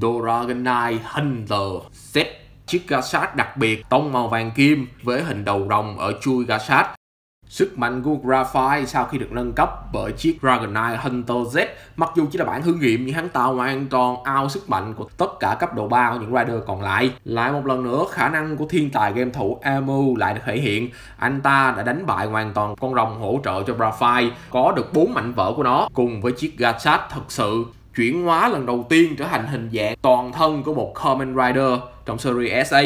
Doraganai Hunter Set chiếc gà đặc biệt tông màu vàng kim với hình đầu rồng ở chui gà Sức mạnh của Graphite sau khi được nâng cấp bởi chiếc Dragonite Hunter Z mặc dù chỉ là bản thử nghiệm nhưng hắn ta hoàn toàn ao sức mạnh của tất cả cấp độ 3 của những Rider còn lại. Lại một lần nữa, khả năng của thiên tài game thủ Amu lại được thể hiện. Anh ta đã đánh bại hoàn toàn con rồng hỗ trợ cho Graphite, có được bốn mạnh vỡ của nó cùng với chiếc Gatchat thật sự chuyển hóa lần đầu tiên trở thành hình dạng toàn thân của một Kamen Rider trong series SA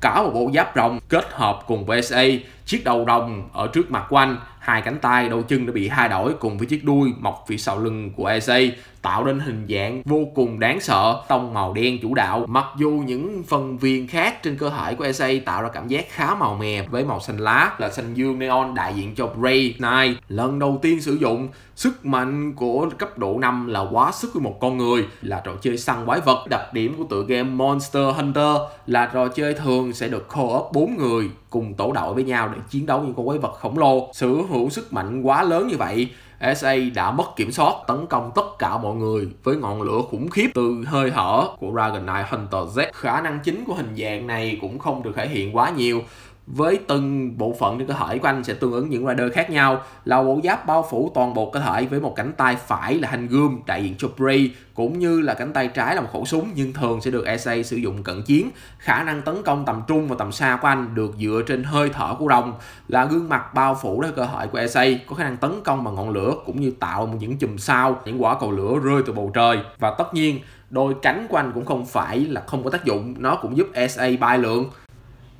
cả một bộ giáp rồng kết hợp cùng với SA Chiếc đầu rồng ở trước mặt của anh, hai cánh tay, đầu chân đã bị hai đổi cùng với chiếc đuôi mọc phía sau lưng của EJ tạo nên hình dạng vô cùng đáng sợ, tông màu đen chủ đạo. Mặc dù những phần viền khác trên cơ thể của EJ tạo ra cảm giác khá màu mè với màu xanh lá là xanh dương neon đại diện cho Ray Knight. Lần đầu tiên sử dụng sức mạnh của cấp độ 5 là quá sức của một con người là trò chơi săn quái vật. Đặc điểm của tựa game Monster Hunter là trò chơi thường sẽ được co-op 4 người cùng tổ đội với nhau để chiến đấu những con quái vật khổng lồ sở hữu sức mạnh quá lớn như vậy SA đã mất kiểm soát tấn công tất cả mọi người với ngọn lửa khủng khiếp từ hơi thở của Dragon Knight Hunter Z. Khả năng chính của hình dạng này cũng không được thể hiện quá nhiều với từng bộ phận trên cơ thể của anh sẽ tương ứng những rider khác nhau là bộ giáp bao phủ toàn bộ cơ thể với một cánh tay phải là hành gươm đại diện cho Bree cũng như là cánh tay trái là một khẩu súng nhưng thường sẽ được SA sử dụng cận chiến khả năng tấn công tầm trung và tầm xa của anh được dựa trên hơi thở của rồng là gương mặt bao phủ theo cơ thể của SA có khả năng tấn công bằng ngọn lửa cũng như tạo những chùm sao những quả cầu lửa rơi từ bầu trời và tất nhiên đôi cánh của anh cũng không phải là không có tác dụng nó cũng giúp SA bay lượng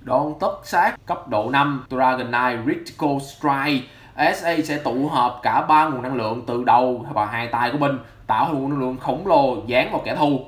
đòn tất sát cấp độ 5 Dragonite Critical Strike SA sẽ tụ hợp cả ba nguồn năng lượng từ đầu và hai tay của mình tạo ra nguồn năng lượng khổng lồ dán vào kẻ thù